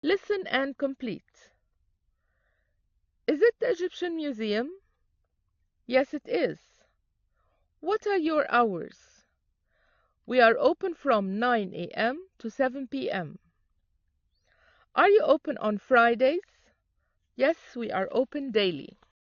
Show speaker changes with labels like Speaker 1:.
Speaker 1: Listen and complete. Is it the Egyptian Museum? Yes, it is. What are your hours? We are open from 9 a.m. to 7 p.m. Are you open on Fridays? Yes, we are open daily.